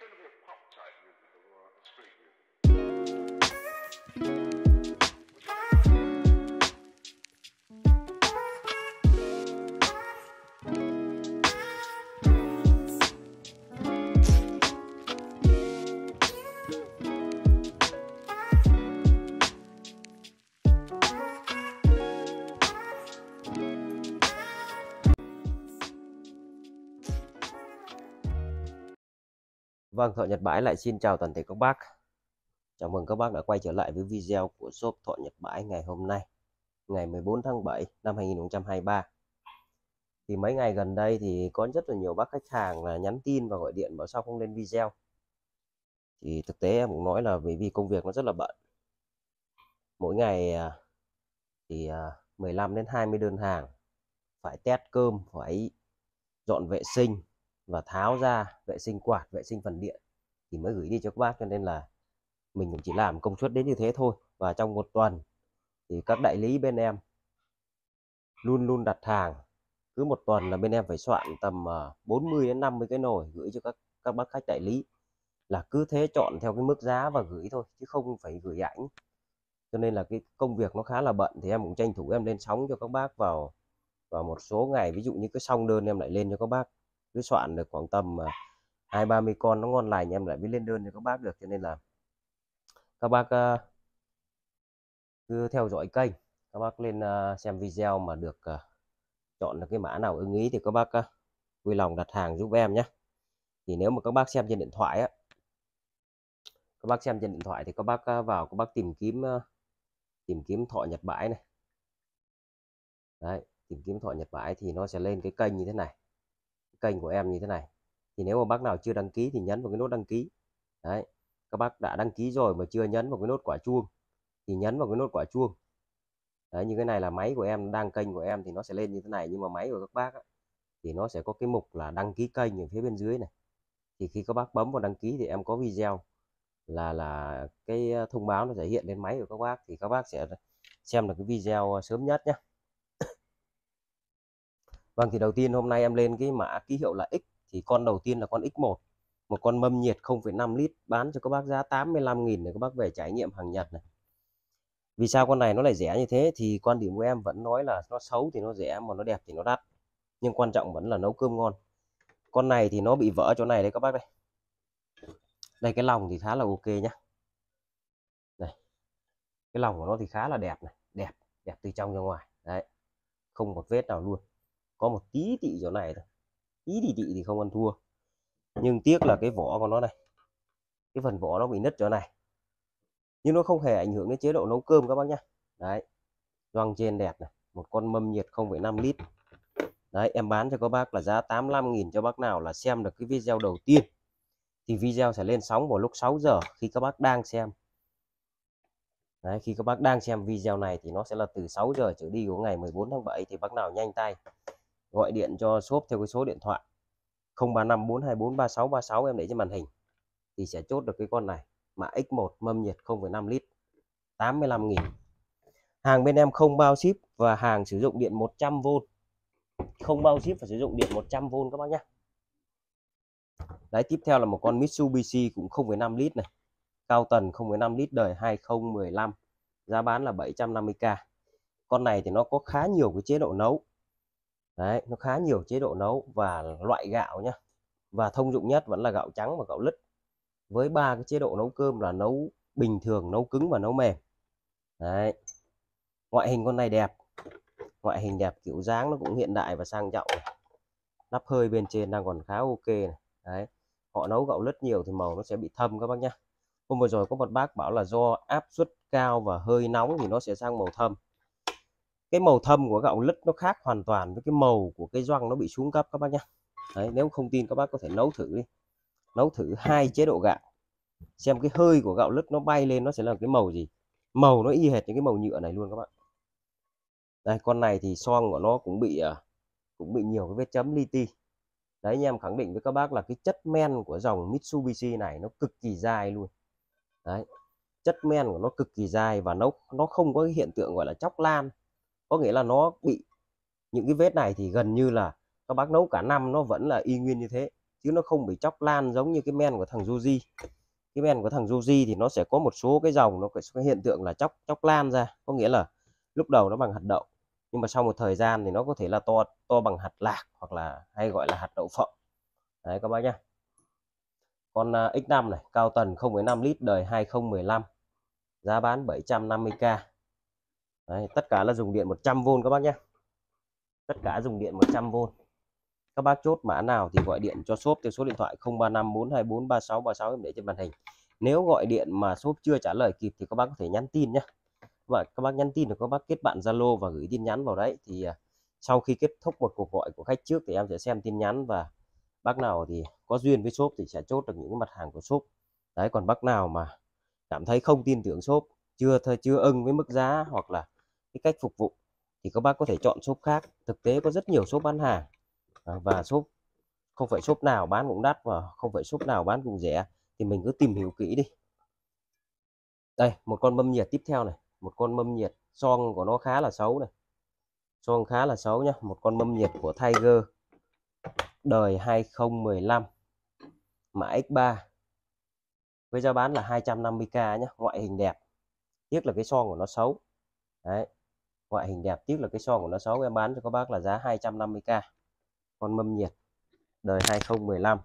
person who Vâng, Thọ Nhật Bãi lại xin chào toàn thể các bác. Chào mừng các bác đã quay trở lại với video của shop Thọ Nhật Bãi ngày hôm nay, ngày 14 tháng 7 năm 2023. Thì mấy ngày gần đây thì có rất là nhiều bác khách hàng là nhắn tin và gọi điện bảo sao không lên video. Thì thực tế em cũng nói là vì vì công việc nó rất là bận. Mỗi ngày à, thì 15 à, đến 20 đơn hàng, phải test cơm, phải dọn vệ sinh, và tháo ra vệ sinh quạt vệ sinh phần điện thì mới gửi đi cho các bác cho nên là mình cũng chỉ làm công suất đến như thế thôi và trong một tuần thì các đại lý bên em luôn luôn đặt hàng cứ một tuần là bên em phải soạn tầm 40 ờ, đến 50 cái nồi gửi cho các các bác khách đại lý là cứ thế chọn theo cái mức giá và gửi thôi chứ không phải gửi ảnh cho nên là cái công việc nó khá là bận thì em cũng tranh thủ em lên sóng cho các bác vào vào một số ngày ví dụ như cái xong đơn em lại lên cho các bác cứ soạn được khoảng tầm à, hai ba mươi con nó ngon lành em lại biết lên đơn cho các bác được cho nên là các bác à, cứ theo dõi kênh các bác lên à, xem video mà được chọn được cái mã nào ưng ý thì các bác vui lòng đặt hàng giúp em nhé thì nếu mà các bác xem trên điện thoại á các bác xem trên điện thoại thì các bác vào các bác tìm kiếm tìm kiếm thọ nhật bãi này đấy tìm kiếm thọ nhật bãi thì nó sẽ lên cái kênh như thế này kênh của em như thế này thì nếu mà bác nào chưa đăng ký thì nhấn vào cái nút đăng ký đấy các bác đã đăng ký rồi mà chưa nhấn vào cái nút quả chuông thì nhấn vào cái nút quả chuông đấy như cái này là máy của em đang kênh của em thì nó sẽ lên như thế này nhưng mà máy của các bác á, thì nó sẽ có cái mục là đăng ký kênh ở phía bên dưới này thì khi các bác bấm vào đăng ký thì em có video là là cái ờ, thông báo nó sẽ hiện lên máy của các bác thì các bác sẽ xem được cái video ờ, sớm nhất nhé Vâng thì đầu tiên hôm nay em lên cái mã ký hiệu là X thì con đầu tiên là con X1 một con mâm nhiệt 0,5 lít bán cho các bác giá 85.000 để các bác về trải nghiệm hàng Nhật này vì sao con này nó lại rẻ như thế thì quan điểm của em vẫn nói là nó xấu thì nó rẻ mà nó đẹp thì nó đắt nhưng quan trọng vẫn là nấu cơm ngon con này thì nó bị vỡ chỗ này đấy các bác đây đây cái lòng thì khá là ok nhá này cái lòng của nó thì khá là đẹp này đẹp đẹp từ trong ra ngoài đấy không một vết nào luôn có một tí tị chỗ này thôi tí tị tị thì không ăn thua ừ. nhưng tiếc là cái vỏ của nó này cái phần vỏ nó bị nứt chỗ này nhưng nó không hề ảnh hưởng đến chế độ nấu cơm các bác nhá đấy doang trên đẹp này một con mâm nhiệt 0,5 lít đấy em bán cho các bác là giá 85.000 cho bác nào là xem được cái video đầu tiên thì video sẽ lên sóng vào lúc 6 giờ khi các bác đang xem Đấy, khi các bác đang xem video này thì nó sẽ là từ 6 giờ trở đi của ngày 14 tháng 7 thì bác nào nhanh tay gọi điện cho shop theo cái số điện thoại 035 424 3636 em để trên màn hình thì sẽ chốt được cái con này mã X1 mâm nhiệt 0,5 lít 85.000 hàng bên em không bao ship và hàng sử dụng điện 100V không bao ship và sử dụng điện 100V các bác nhé Đấy tiếp theo là một con Mitsubishi cũng 0,5 lít này cao tần 0,5 lít đời 2015 giá bán là 750k con này thì nó có khá nhiều cái chế độ nấu đấy nó khá nhiều chế độ nấu và loại gạo nhá và thông dụng nhất vẫn là gạo trắng và gạo lứt với ba cái chế độ nấu cơm là nấu bình thường nấu cứng và nấu mềm đấy ngoại hình con này đẹp ngoại hình đẹp kiểu dáng nó cũng hiện đại và sang trọng nắp hơi bên trên đang còn khá ok này đấy họ nấu gạo lứt nhiều thì màu nó sẽ bị thâm các bác nhá hôm vừa rồi có một bác bảo là do áp suất cao và hơi nóng thì nó sẽ sang màu thâm cái màu thâm của gạo lứt nó khác hoàn toàn với cái màu của cái doang nó bị xuống cấp các bác nhá đấy nếu không tin các bác có thể nấu thử đi nấu thử hai chế độ gạo xem cái hơi của gạo lứt nó bay lên nó sẽ là cái màu gì màu nó y hệt những cái màu nhựa này luôn các bạn đây con này thì son của nó cũng bị à, cũng bị nhiều cái vết chấm li ti đấy anh em khẳng định với các bác là cái chất men của dòng Mitsubishi này nó cực kỳ dai luôn đấy chất men của nó cực kỳ dài và nó nó không có cái hiện tượng gọi là chóc lan có nghĩa là nó bị những cái vết này thì gần như là các bác nấu cả năm nó vẫn là y nguyên như thế chứ nó không bị chóc lan giống như cái men của thằng Juji cái men của thằng Juji thì nó sẽ có một số cái dòng nó có cái hiện tượng là chóc chóc lan ra có nghĩa là lúc đầu nó bằng hạt đậu nhưng mà sau một thời gian thì nó có thể là to to bằng hạt lạc hoặc là hay gọi là hạt đậu phộng đấy các bác nhá con à, X5 này cao tần 0,5 lít đời 2015 giá bán 750k Đấy, tất cả là dùng điện 100V các bác nhé tất cả dùng điện 100V các bác chốt mã nào thì gọi điện cho shop theo số điện thoại 035 424 3636 em để trên màn hình nếu gọi điện mà shop chưa trả lời kịp thì các bác có thể nhắn tin nhé và các bác nhắn tin thì các bác kết bạn Zalo và gửi tin nhắn vào đấy thì à, sau khi kết thúc một cuộc gọi của khách trước thì em sẽ xem tin nhắn và bác nào thì có duyên với shop thì sẽ chốt được những mặt hàng của shop đấy còn bác nào mà cảm thấy không tin tưởng shop chưa chưa ưng với mức giá hoặc là cái cách phục vụ thì các bác có thể chọn shop khác thực tế có rất nhiều shop bán hàng à, và shop không phải shop nào bán cũng đắt và không phải shop nào bán cũng rẻ thì mình cứ tìm hiểu kỹ đi đây một con mâm nhiệt tiếp theo này một con mâm nhiệt son của nó khá là xấu này son khá là xấu nhá một con mâm nhiệt của Tiger đời 2015 mã X3 với giá bán là 250k nhá ngoại hình đẹp tiếc là cái son của nó xấu đấy ngoại hình đẹp tiếc là cái son của nó xấu em bán cho các bác là giá 250k con mâm nhiệt đời 2015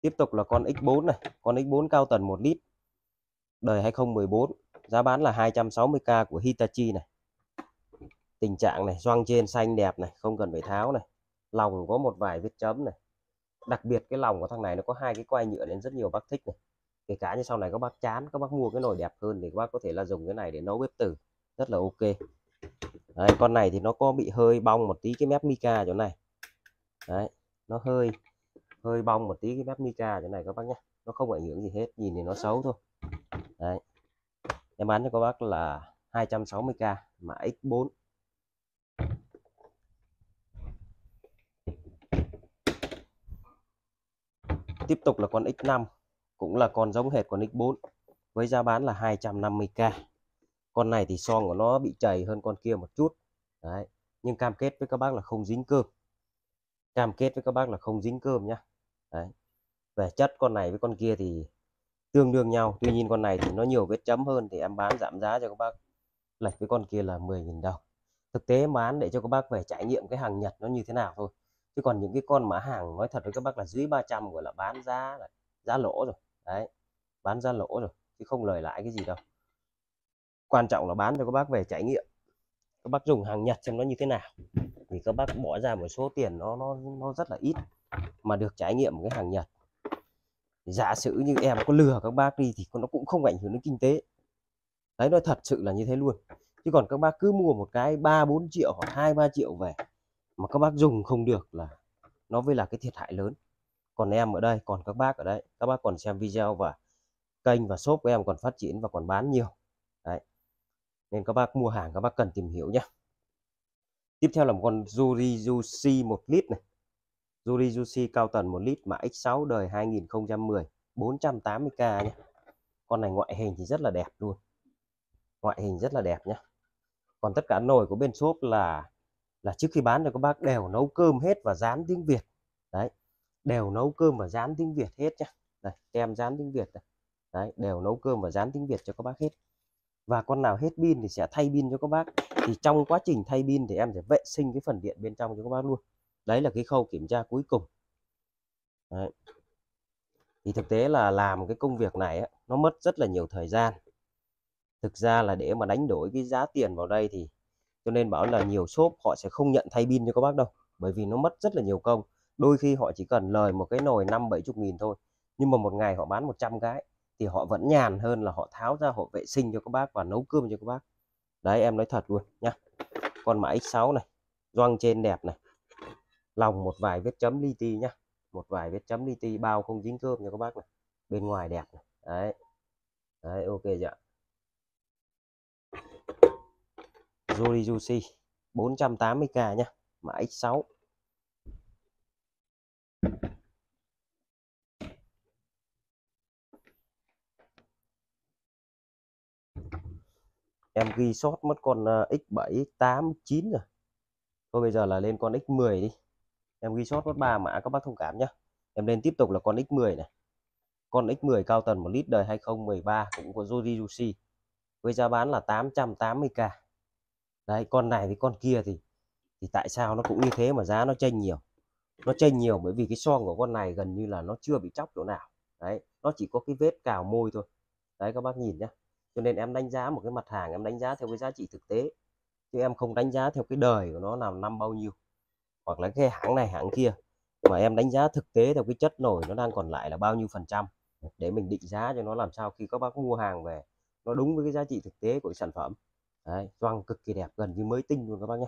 tiếp tục là con X4 này con X4 cao tần 1 lít đời 2014 giá bán là 260k của Hitachi này tình trạng này doang trên xanh đẹp này không cần phải tháo này lòng có một vài vết chấm này đặc biệt cái lòng của thằng này nó có hai cái quai nhựa nên rất nhiều bác thích này kể cả như sau này các bác chán các bác mua cái nồi đẹp hơn thì các bác có thể là dùng cái này để nấu bếp từ rất là ok đấy, con này thì nó có bị hơi bong một tí cái mép mica chỗ này đấy nó hơi hơi bong một tí cái mép mica chỗ này các bác nhé nó không ảnh hưởng gì hết nhìn thì nó xấu thôi đấy em bán cho các bác là 260k mã x4 tiếp tục là con x5 cũng là con giống hệt con Nick 4 với giá bán là 250k con này thì son của nó bị chảy hơn con kia một chút đấy nhưng cam kết với các bác là không dính cơm cam kết với các bác là không dính cơm nhá đấy về chất con này với con kia thì tương đương nhau tuy nhiên con này thì nó nhiều vết chấm hơn thì em bán giảm giá cho các bác lệch với con kia là 10.000 đồng thực tế em bán để cho các bác về trải nghiệm cái hàng Nhật nó như thế nào thôi chứ còn những cái con mã hàng nói thật với các bác là dưới 300 gọi là bán giá là giá lỗ rồi đấy bán ra lỗ rồi chứ không lời lãi cái gì đâu quan trọng là bán cho các bác về trải nghiệm các bác dùng hàng Nhật xem nó như thế nào vì các bác bỏ ra một số tiền nó nó nó rất là ít mà được trải nghiệm cái hàng Nhật giả sử như em có lừa các bác đi thì nó cũng không ảnh hưởng đến kinh tế đấy nó thật sự là như thế luôn chứ còn các bác cứ mua một cái ba bốn triệu hoặc hai ba triệu về mà các bác dùng không được là nó mới là cái thiệt hại lớn còn em ở đây còn các bác ở đây, các bác còn xem video và kênh và shop của em còn phát triển và còn bán nhiều đấy nên các bác mua hàng các bác cần tìm hiểu nhé tiếp theo là một con Juri Juicy 1 lít này Juri Juicy cao tần 1 lít mã X6 đời 2010 480k nhé con này ngoại hình thì rất là đẹp luôn ngoại hình rất là đẹp nhé còn tất cả nồi của bên shop là là trước khi bán thì các bác đều nấu cơm hết và dán tiếng Việt đều nấu cơm và dán tiếng Việt hết nhé đây tem rán tiếng Việt này. đấy đều nấu cơm và dán tiếng Việt cho các bác hết và con nào hết pin thì sẽ thay pin cho các bác thì trong quá trình thay pin thì em sẽ vệ sinh cái phần điện bên trong cho các bác luôn đấy là cái khâu kiểm tra cuối cùng đấy. thì thực tế là làm cái công việc này ấy, nó mất rất là nhiều thời gian thực ra là để mà đánh đổi cái giá tiền vào đây thì cho nên bảo là nhiều shop họ sẽ không nhận thay pin cho các bác đâu bởi vì nó mất rất là nhiều công đôi khi họ chỉ cần lời một cái nồi năm bảy chục nghìn thôi nhưng mà một ngày họ bán 100 cái thì họ vẫn nhàn hơn là họ tháo ra họ vệ sinh cho các bác và nấu cơm cho các bác đấy em nói thật luôn nhá con mã x6 này doang trên đẹp này lòng một vài vết chấm li ti nhá một vài vết chấm li ti bao không dính cơm nha các bác này bên ngoài đẹp này. đấy đấy ok dạ Jolly Juicy 480k nhá mã x6 em ghi sót mất con x7 8 9 rồi thôi bây giờ là lên con x10 đi em ghi sót mất ba mã các bác thông cảm nhé em lên tiếp tục là con x10 này con x10 cao tần một lít đời 2013 cũng của Jody Juicy với giá bán là 880k đấy con này với con kia thì thì tại sao nó cũng như thế mà giá nó chênh nhiều nó chênh nhiều bởi vì cái son của con này gần như là nó chưa bị chóc chỗ nào đấy nó chỉ có cái vết cào môi thôi đấy các bác nhìn nhá cho nên em đánh giá một cái mặt hàng em đánh giá theo cái giá trị thực tế chứ em không đánh giá theo cái đời của nó là năm bao nhiêu hoặc là cái hãng này hãng kia mà em đánh giá thực tế theo cái chất nổi nó đang còn lại là bao nhiêu phần trăm để mình định giá cho nó làm sao khi các bác mua hàng về nó đúng với cái giá trị thực tế của sản phẩm đấy doang cực kỳ đẹp gần như mới tinh luôn các bác nhé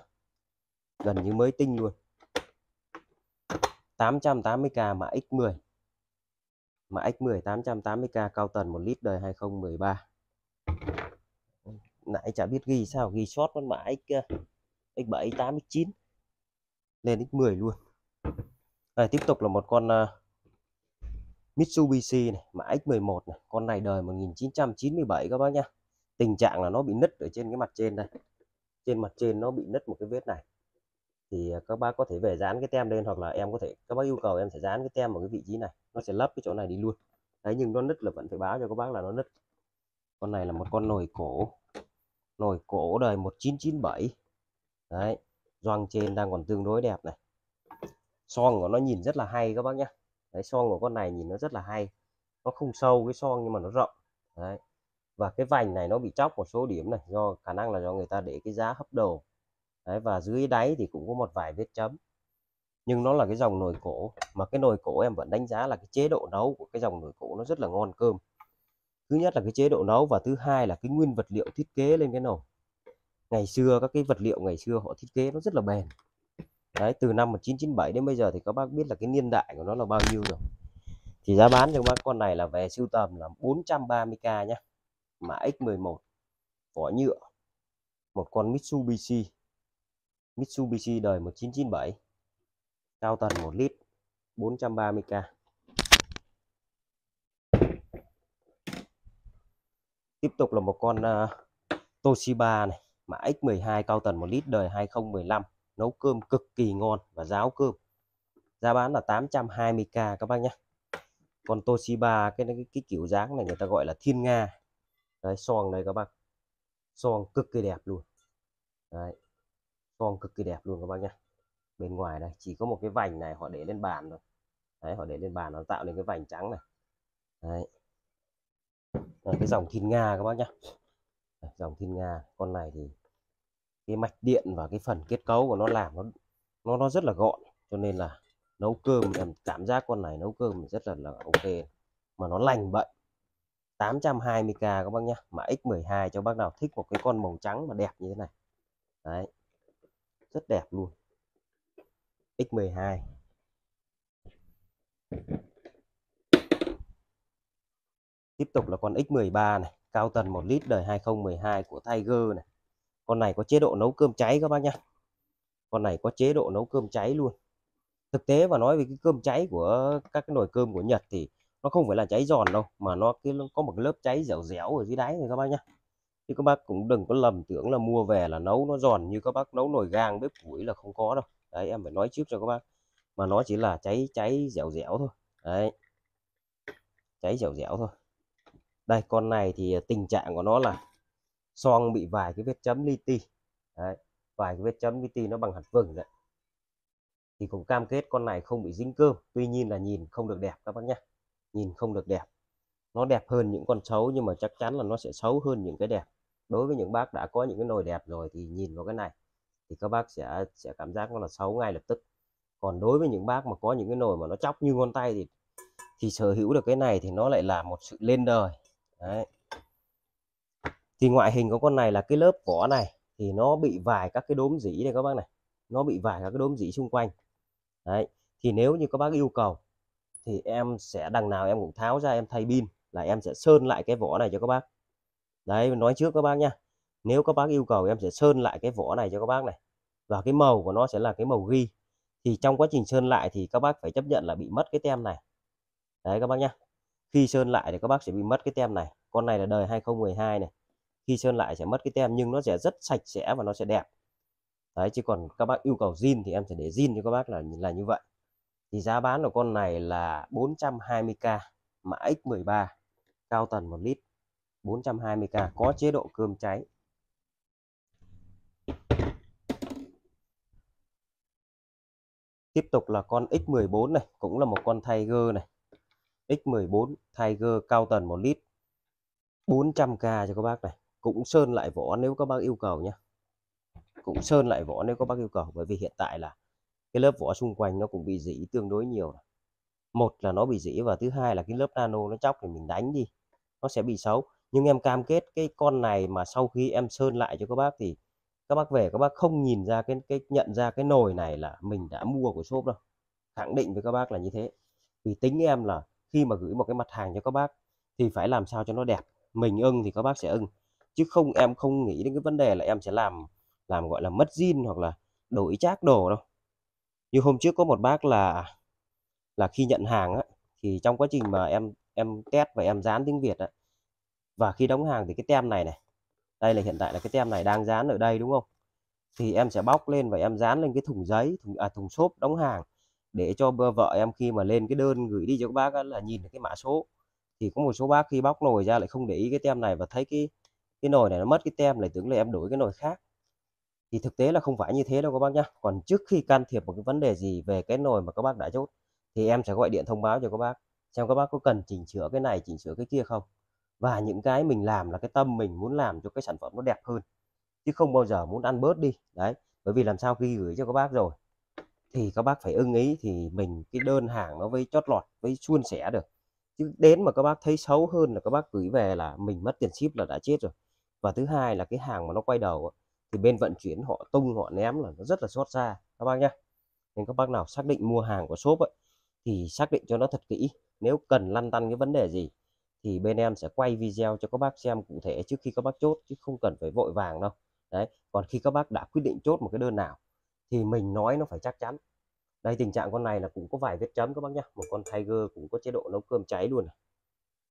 gần như mới tinh luôn 880k mã X10 mã X10 880k cao tần 1 lít đời 2013 nãy chả biết ghi sao ghi short con mã X X7 X8 x lên X10 luôn Đây, tiếp tục là một con uh, Mitsubishi này mã X11 này con này đời 1997 các bác nhá tình trạng là nó bị nứt ở trên cái mặt trên đây trên mặt trên nó bị nứt một cái vết này thì à, các bác có thể về dán cái tem lên hoặc là em có thể các bác yêu cầu em sẽ dán cái tem ở cái vị trí này nó sẽ lấp cái chỗ này đi luôn đấy nhưng nó nứt là vẫn phải báo cho các bác là nó nứt con này là một con nồi cổ nồi cổ đời 1997 đấy doang trên đang còn tương đối đẹp này son của nó nhìn rất là hay các bác nhé đấy son của con này nhìn nó rất là hay nó không sâu cái son nhưng mà nó rộng đấy và cái vành này nó bị chóc một số điểm này do khả năng là do người ta để cái giá hấp đầu Đấy, và dưới đáy thì cũng có một vài vết chấm nhưng nó là cái dòng nồi cổ mà cái nồi cổ em vẫn đánh giá là cái chế độ nấu của cái dòng nồi cổ nó rất là ngon cơm thứ nhất là cái chế độ nấu và thứ hai là cái nguyên vật liệu thiết kế lên cái nồi ngày xưa các cái vật liệu ngày xưa họ thiết kế nó rất là bền đấy từ năm 1997 đến bây giờ thì các bác biết là cái niên đại của nó là bao nhiêu rồi thì giá bán cho bác con này là về sưu tầm là 430k nhá mã X11 vỏ nhựa một con Mitsubishi Mitsubishi đời 1997 cao tần 1 lít 430k tiếp tục là một con uh, Toshiba này mã X12 cao tần 1 lít đời 2015 nấu cơm cực kỳ ngon và ráo cơm giá bán là 820k các bác nhé còn Toshiba cái, cái cái kiểu dáng này người ta gọi là thiên nga đấy xoong đây các bác xoong cực kỳ đẹp luôn đấy con cực kỳ đẹp luôn các bác nhé bên ngoài đây chỉ có một cái vành này họ để lên bàn rồi đấy họ để lên bàn nó tạo nên cái vành trắng này đấy là cái dòng thiên nga các bác nhá dòng thiên nga con này thì cái mạch điện và cái phần kết cấu của nó làm nó nó nó rất là gọn cho nên là nấu cơm em cảm giác con này nấu cơm rất là là ok mà nó lành bệnh 820k các bác nhá mà x12 cho bác nào thích một cái con màu trắng mà đẹp như thế này đấy rất đẹp luôn X12 tiếp tục là con X13 này cao tần 1 lít đời 2012 của Tiger này con này có chế độ nấu cơm cháy các bác nhá con này có chế độ nấu cơm cháy luôn thực tế mà nói về cái cơm cháy của các cái nồi cơm của Nhật thì nó không phải là cháy giòn đâu mà nó cái nó có một lớp cháy dẻo dẻo ở dưới đáy này các bác nhá chứ các bác cũng đừng có lầm tưởng là mua về là nấu nó giòn như các bác nấu nồi gang bếp củi là không có đâu đấy em phải nói trước cho các bác mà nó chỉ là cháy cháy dẻo dẻo thôi đấy cháy dẻo dẻo thôi đây con này thì tình trạng của nó là son bị vài cái vết chấm li ti đấy vài cái vết chấm li ti nó bằng hạt vừng đấy thì cũng cam kết con này không bị dính cơm tuy nhiên là nhìn không được đẹp các bác nhé nhìn không được đẹp nó đẹp hơn những con xấu nhưng mà chắc chắn là nó sẽ xấu hơn những cái đẹp đối với những bác đã có những cái nồi đẹp rồi thì nhìn vào cái này thì các bác sẽ sẽ cảm giác nó là xấu ngay lập tức còn đối với những bác mà có những cái nồi mà nó chóc như ngón tay thì thì sở hữu được cái này thì nó lại là một sự lên đời đấy thì ngoại hình của con này là cái lớp vỏ này thì nó bị vài các cái đốm dỉ này các bác này nó bị vài các cái đốm dỉ xung quanh đấy thì nếu như các bác yêu cầu thì em sẽ đằng nào em cũng tháo ra em thay pin là em sẽ sơn lại cái vỏ này cho các bác đấy nói trước các bác nha nếu các bác yêu cầu em sẽ sơn lại cái vỏ này cho các bác này và cái màu của nó sẽ là cái màu ghi thì trong quá trình sơn lại thì các bác phải chấp nhận là bị mất cái tem này đấy các bác nhá khi sơn lại thì các bác sẽ bị mất cái tem này con này là đời 2012 này khi sơn lại sẽ mất cái tem nhưng nó sẽ rất sạch sẽ và nó sẽ đẹp đấy chứ còn các bác yêu cầu zin thì em sẽ để zin cho các bác là là như vậy thì giá bán của con này là 420k mã X13 cao tần 1 lít 420k có chế độ cơm cháy tiếp tục là con X14 này cũng là một con Tiger này X14 Tiger cao tần 1 lít 400k cho các bác này cũng sơn lại vỏ nếu các bác yêu cầu nhé cũng sơn lại vỏ nếu các bác yêu cầu bởi vì hiện tại là cái lớp vỏ xung quanh nó cũng bị dỉ tương đối nhiều một là nó bị dỉ và thứ hai là cái lớp nano nó chóc thì mình đánh đi nó sẽ bị xấu nhưng em cam kết cái con này mà sau khi em sơn lại cho các bác thì các bác về các bác không nhìn ra cái cái nhận ra cái nồi này là mình đã mua của shop đâu khẳng định với các bác là như thế vì tính em là khi mà gửi một cái mặt hàng cho các bác thì phải làm sao cho nó đẹp mình ưng thì các bác sẽ ưng chứ không em không nghĩ đến cái vấn đề là em sẽ làm làm gọi là mất zin hoặc là đổi chác đồ đâu như hôm trước có một bác là là khi nhận hàng á, thì trong quá trình mà em em test và em dán tiếng việt á, và khi đóng hàng thì cái tem này này đây là hiện tại là cái tem này đang dán ở đây đúng không thì em sẽ bóc lên và em dán lên cái thùng giấy thùng à, thùng xốp đóng hàng để cho vợ em khi mà lên cái đơn gửi đi cho các bác là nhìn được cái mã số thì có một số bác khi bóc nồi ra lại không để ý cái tem này và thấy cái cái nồi này nó mất cái tem lại tưởng là em đổi cái nồi khác thì thực tế là không phải như thế đâu các bác nhá còn trước khi can thiệp một cái vấn đề gì về cái nồi mà các bác đã chốt thì em sẽ gọi điện thông báo cho các bác xem các bác có cần chỉnh sửa cái này chỉnh sửa cái kia không và những cái mình làm là cái tâm mình muốn làm cho cái sản phẩm nó đẹp hơn chứ không bao giờ muốn ăn bớt đi đấy bởi vì làm sao khi gửi cho các bác rồi thì các bác phải ưng ý thì mình cái đơn hàng nó với chót lọt với suôn sẻ được chứ đến mà các bác thấy xấu hơn là các bác gửi về là mình mất tiền ship là đã chết rồi và thứ hai là cái hàng mà nó quay đầu thì bên vận chuyển họ tung họ ném là nó rất là xót xa các bác nhé nên các bác nào xác định mua hàng của shop ấy, thì xác định cho nó thật kỹ nếu cần lăn tăn cái vấn đề gì thì bên em sẽ quay video cho các bác xem cụ thể trước khi các bác chốt chứ không cần phải vội vàng đâu đấy còn khi các bác đã quyết định chốt một cái đơn nào thì mình nói nó phải chắc chắn đây tình trạng con này là cũng có vài vết chấm các bác nhá một con tiger cũng có chế độ nấu cơm cháy luôn này.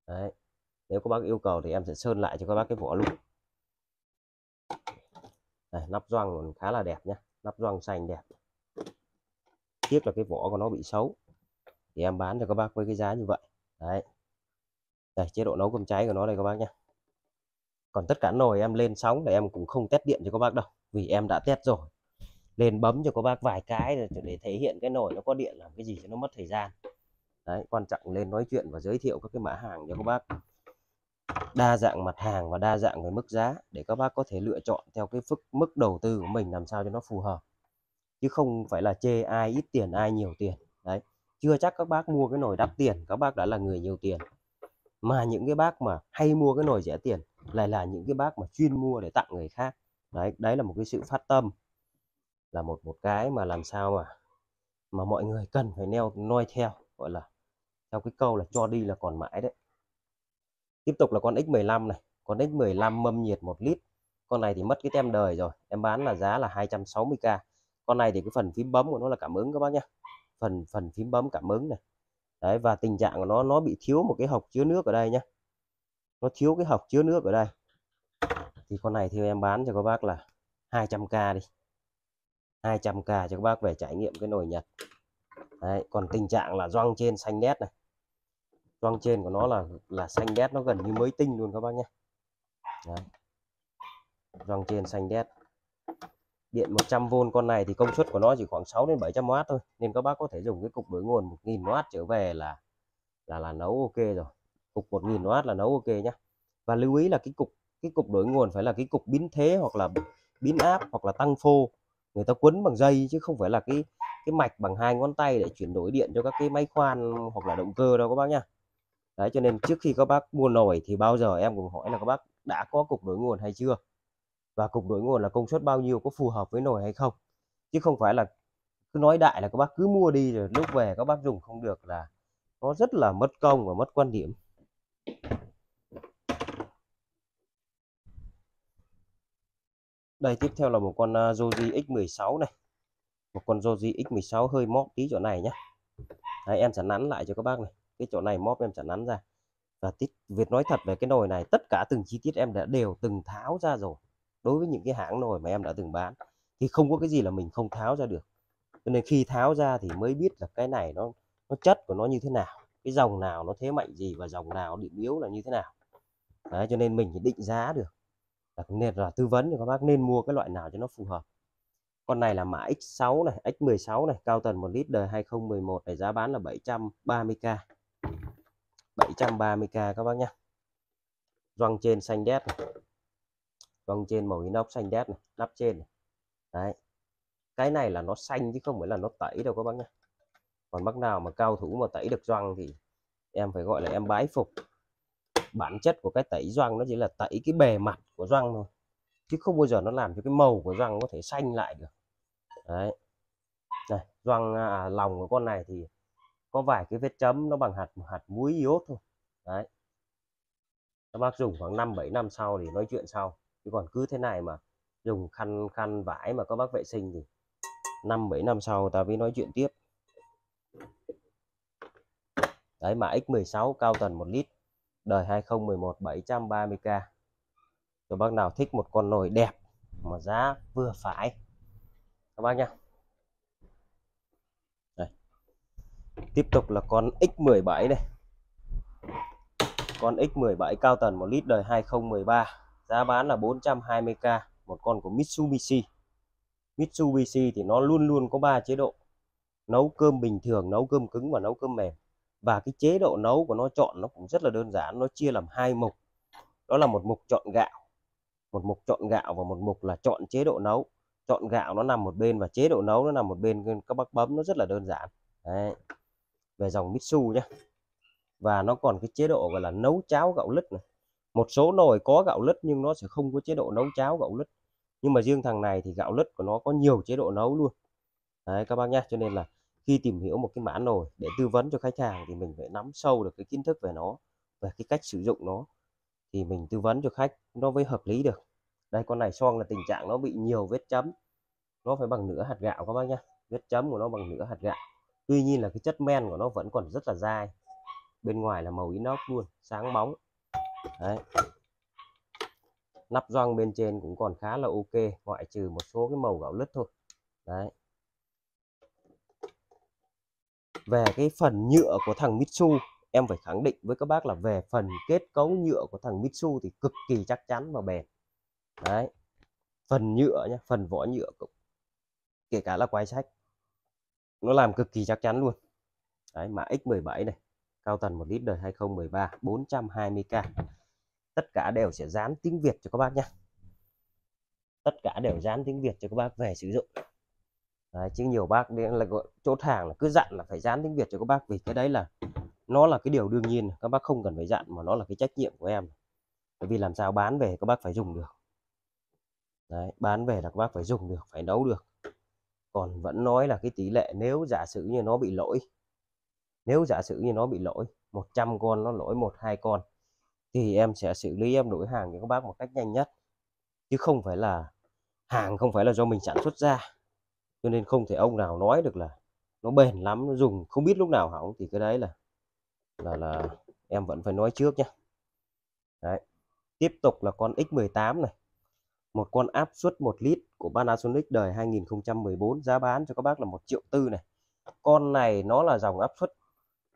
đấy nếu các bác yêu cầu thì em sẽ sơn lại cho các bác cái vỏ luôn đây, nắp doang còn khá là đẹp nhá nắp doang xanh đẹp tiếc là cái vỏ của nó bị xấu thì em bán cho các bác với cái giá như vậy đấy đây chế độ nấu cơm cháy của nó đây các bác nhé còn tất cả nồi em lên sóng là em cũng không test điện cho các bác đâu vì em đã test rồi lên bấm cho các bác vài cái để thể hiện cái nồi nó có điện làm cái gì cho nó mất thời gian đấy quan trọng lên nói chuyện và giới thiệu các cái mã hàng cho các bác đa dạng mặt hàng và đa dạng về mức giá để các bác có thể lựa chọn theo cái phức mức đầu tư của mình làm sao cho nó phù hợp chứ không phải là chê ai ít tiền ai nhiều tiền đấy chưa chắc các bác mua cái nồi đắt tiền các bác đã là người nhiều tiền mà những cái bác mà hay mua cái nồi rẻ tiền lại là những cái bác mà chuyên mua để tặng người khác đấy đấy là một cái sự phát tâm là một một cái mà làm sao mà mà mọi người cần phải neo noi theo gọi là theo cái câu là cho đi là còn mãi đấy tiếp tục là con x15 này con x15 mâm nhiệt một lít con này thì mất cái tem đời rồi em bán là giá là 260k con này thì cái phần phím bấm của nó là cảm ứng các bác nhá phần phần phím bấm cảm ứng này đấy và tình trạng của nó nó bị thiếu một cái hộc chứa nước ở đây nhé nó thiếu cái hộc chứa nước ở đây thì con này thì em bán cho các bác là 200k đi 200k cho các bác về trải nghiệm cái nồi nhật đấy, còn tình trạng là doang trên xanh nét này doang trên của nó là là xanh nét nó gần như mới tinh luôn các bác nhé đấy. doang trên xanh nét điện 100V con này thì công suất của nó chỉ khoảng 6 đến 700W thôi nên các bác có thể dùng cái cục đối nguồn 1000W trở về là là là nấu ok rồi cục 1000W là nấu ok nhá và lưu ý là cái cục cái cục đối nguồn phải là cái cục biến thế hoặc là biến áp hoặc là tăng phô người ta quấn bằng dây chứ không phải là cái cái mạch bằng hai ngón tay để chuyển đổi điện cho các cái máy khoan hoặc là động cơ đâu các bác nhá đấy cho nên trước khi các bác mua nồi thì bao giờ em cũng hỏi là các bác đã có cục đối nguồn hay chưa và cục đổi nguồn là công suất bao nhiêu có phù hợp với nồi hay không chứ không phải là cứ nói đại là các bác cứ mua đi rồi lúc về các bác dùng không được là nó rất là mất công và mất quan điểm đây tiếp theo là một con Zoji à, X16 này một con Zoji X16 hơi móp tí chỗ này nhé Đấy, em sẽ nắn lại cho các bác này cái chỗ này móp em sẽ nắn ra và tít việc nói thật về cái nồi này tất cả từng chi tiết em đã đều từng tháo ra rồi đối với những cái hãng nồi mà em đã từng bán thì không có cái gì là mình không tháo ra được cho nên khi tháo ra thì mới biết là cái này nó nó chất của nó như thế nào cái dòng nào nó thế mạnh gì và dòng nào điểm yếu là như thế nào Đấy, cho nên mình định giá được là nên là tư vấn cho các bác nên mua cái loại nào cho nó phù hợp con này là mã X6 này X16 này cao tần 1 lít đời 2011 này giá bán là 730k 730k các bác nhé doang trên xanh đét này vâng trên màu inox xanh đét này nắp trên này. đấy cái này là nó xanh chứ không phải là nó tẩy đâu các bác nhé còn bác nào mà cao thủ mà tẩy được doang thì em phải gọi là em bái phục bản chất của cái tẩy doang nó chỉ là tẩy cái bề mặt của doang thôi chứ không bao giờ nó làm cho cái màu của doang có thể xanh lại được đấy này doang à, lòng của con này thì có vài cái vết chấm nó bằng hạt hạt muối iốt thôi đấy các bác dùng khoảng 5 7 năm sau thì nói chuyện sau chứ còn cứ thế này mà dùng khăn khăn vải mà có bác vệ sinh thì năm bảy năm sau ta mới nói chuyện tiếp đấy mà X16 cao tần 1 lít đời 2011 730k cho bác nào thích một con nồi đẹp mà giá vừa phải các bác nhá đây. tiếp tục là con X17 này con X17 cao tần 1 lít đời 2013 giá bán là 420k một con của Mitsubishi Mitsubishi thì nó luôn luôn có 3 chế độ nấu cơm bình thường nấu cơm cứng và nấu cơm mềm và cái chế độ nấu của nó chọn nó cũng rất là đơn giản nó chia làm hai mục đó là một mục chọn gạo một mục chọn gạo và một mục là chọn chế độ nấu chọn gạo nó nằm một bên và chế độ nấu nó nằm một bên các bác bấm nó rất là đơn giản Đấy. về dòng Mitsu nhé và nó còn cái chế độ gọi là nấu cháo gạo lứt này một số nồi có gạo lứt nhưng nó sẽ không có chế độ nấu cháo gạo lứt nhưng mà riêng thằng này thì gạo lứt của nó có nhiều chế độ nấu luôn đấy các bác nhé cho nên là khi tìm hiểu một cái mã nồi để tư vấn cho khách hàng thì mình phải nắm sâu được cái kiến thức về nó và cái cách sử dụng nó thì mình tư vấn cho khách nó mới hợp lý được đây con này son là tình trạng nó bị nhiều vết chấm nó phải bằng nửa hạt gạo các bác nhé vết chấm của nó bằng nửa hạt gạo tuy nhiên là cái chất men của nó vẫn còn rất là dai bên ngoài là màu inox luôn sáng bóng đấy nắp gioăng bên trên cũng còn khá là ok ngoại trừ một số cái màu gạo lứt thôi đấy về cái phần nhựa của thằng Mitsu em phải khẳng định với các bác là về phần kết cấu nhựa của thằng Mitsu thì cực kỳ chắc chắn và bền đấy phần nhựa nhé phần vỏ nhựa cũng kể cả là quay sách nó làm cực kỳ chắc chắn luôn đấy mã X17 này cao tần 1 lít đời 2013 420k tất cả đều sẽ dán tiếng Việt cho các bác nhé tất cả đều dán tiếng Việt cho các bác về sử dụng đấy, chứ nhiều bác đến là chốt hàng là cứ dặn là phải dán tiếng Việt cho các bác vì cái đấy là nó là cái điều đương nhiên các bác không cần phải dặn mà nó là cái trách nhiệm của em bởi vì làm sao bán về các bác phải dùng được đấy, bán về là các bác phải dùng được phải nấu được còn vẫn nói là cái tỷ lệ nếu giả sử như nó bị lỗi nếu giả sử như nó bị lỗi 100 con nó lỗi một hai con thì em sẽ xử lý em đổi hàng cho các bác một cách nhanh nhất chứ không phải là hàng không phải là do mình sản xuất ra cho nên không thể ông nào nói được là nó bền lắm nó dùng không biết lúc nào hỏng thì cái đấy là là là em vẫn phải nói trước nhé đấy. tiếp tục là con X18 này một con áp suất 1 lít của Panasonic đời 2014 giá bán cho các bác là một triệu tư này con này nó là dòng áp suất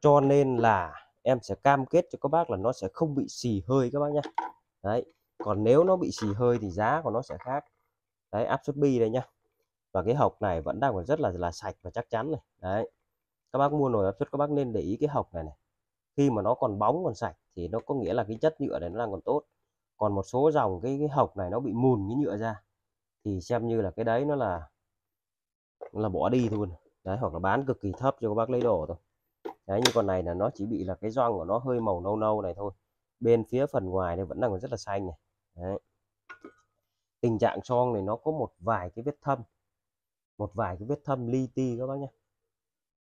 cho nên là em sẽ cam kết cho các bác là nó sẽ không bị xì hơi các bác nhé đấy còn nếu nó bị xì hơi thì giá của nó sẽ khác đấy áp suất bi đây nhá và cái hộc này vẫn đang còn rất là là sạch và chắc chắn này đấy các bác mua nồi áp suất các bác nên để ý cái hộc này này khi mà nó còn bóng còn sạch thì nó có nghĩa là cái chất nhựa này nó đang còn tốt còn một số dòng cái, cái hộc này nó bị mùn cái nhựa ra thì xem như là cái đấy nó là là bỏ đi thôi đấy hoặc là bán cực kỳ thấp cho các bác lấy đồ thôi đấy như con này là nó chỉ bị là cái gioăng của nó hơi màu nâu nâu này thôi bên phía phần ngoài này vẫn đang còn rất là xanh này đấy. tình trạng son này nó có một vài cái vết thâm một vài cái vết thâm li ti các bác nhé